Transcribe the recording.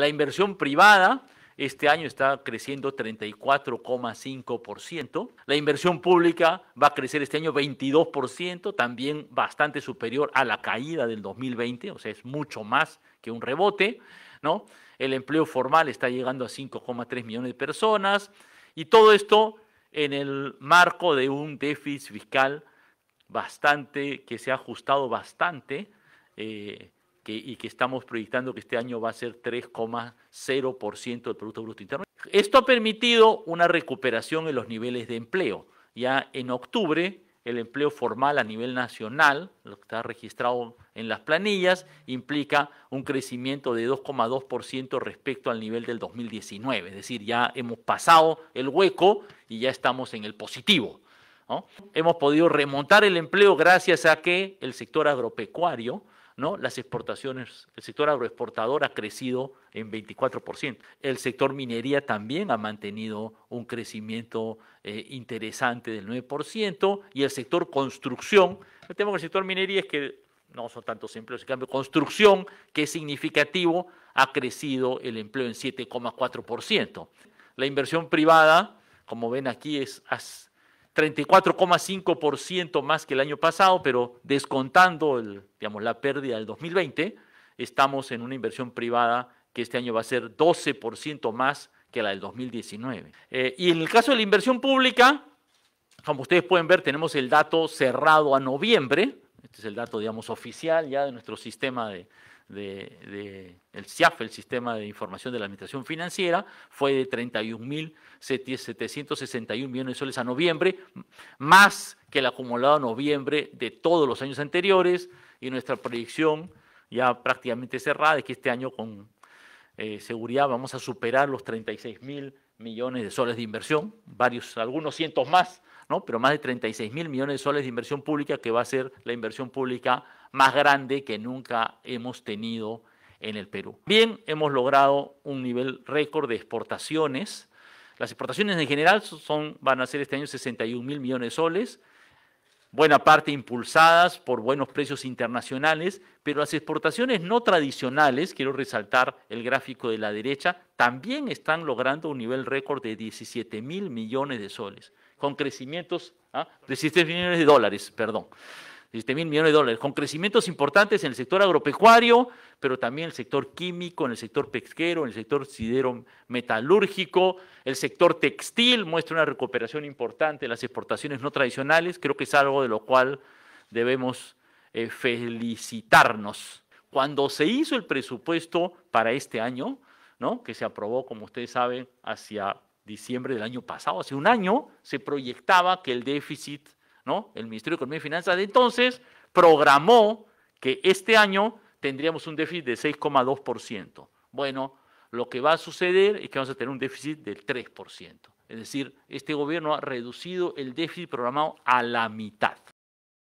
La inversión privada este año está creciendo 34,5%. La inversión pública va a crecer este año 22%, también bastante superior a la caída del 2020, o sea, es mucho más que un rebote, ¿no? El empleo formal está llegando a 5,3 millones de personas y todo esto en el marco de un déficit fiscal bastante que se ha ajustado bastante eh, y que estamos proyectando que este año va a ser 3,0% del Producto Bruto Interno. Esto ha permitido una recuperación en los niveles de empleo. Ya en octubre, el empleo formal a nivel nacional, lo que está registrado en las planillas, implica un crecimiento de 2,2% respecto al nivel del 2019. Es decir, ya hemos pasado el hueco y ya estamos en el positivo. Hemos podido remontar el empleo gracias a que el sector agropecuario ¿no? Las exportaciones, el sector agroexportador ha crecido en 24%. El sector minería también ha mantenido un crecimiento eh, interesante del 9% y el sector construcción, el tema el sector minería es que no son tantos empleos, en cambio construcción, que es significativo, ha crecido el empleo en 7,4%. La inversión privada, como ven aquí, es 34,5% más que el año pasado, pero descontando digamos, la pérdida del 2020, estamos en una inversión privada que este año va a ser 12% más que la del 2019. Eh, y en el caso de la inversión pública, como ustedes pueden ver, tenemos el dato cerrado a noviembre, este es el dato, digamos, oficial ya de nuestro sistema de, el Ciaf, el Sistema de Información de la Administración Financiera, fue de 31.761 millones de soles a noviembre, más que el acumulado a noviembre de todos los años anteriores, y nuestra proyección ya prácticamente cerrada es que este año con eh, seguridad vamos a superar los 36.000 millones de soles de inversión, varios, algunos cientos más pero más de 36 mil millones de soles de inversión pública, que va a ser la inversión pública más grande que nunca hemos tenido en el Perú. Bien, hemos logrado un nivel récord de exportaciones. Las exportaciones en general son, van a ser este año 61 mil millones de soles, buena parte impulsadas por buenos precios internacionales, pero las exportaciones no tradicionales, quiero resaltar el gráfico de la derecha, también están logrando un nivel récord de 17 mil millones de soles con crecimientos ¿ah? de 7 millones de dólares, perdón. 17 mil millones de dólares, con crecimientos importantes en el sector agropecuario, pero también el sector químico, en el sector pesquero, en el sector sidero metalúrgico, el sector textil muestra una recuperación importante las exportaciones no tradicionales, creo que es algo de lo cual debemos eh, felicitarnos. Cuando se hizo el presupuesto para este año, ¿no? que se aprobó, como ustedes saben, hacia diciembre del año pasado, hace un año, se proyectaba que el déficit, ¿no? El Ministerio de Economía y Finanzas de entonces programó que este año tendríamos un déficit de 6,2%. Bueno, lo que va a suceder es que vamos a tener un déficit del 3%. Es decir, este gobierno ha reducido el déficit programado a la mitad.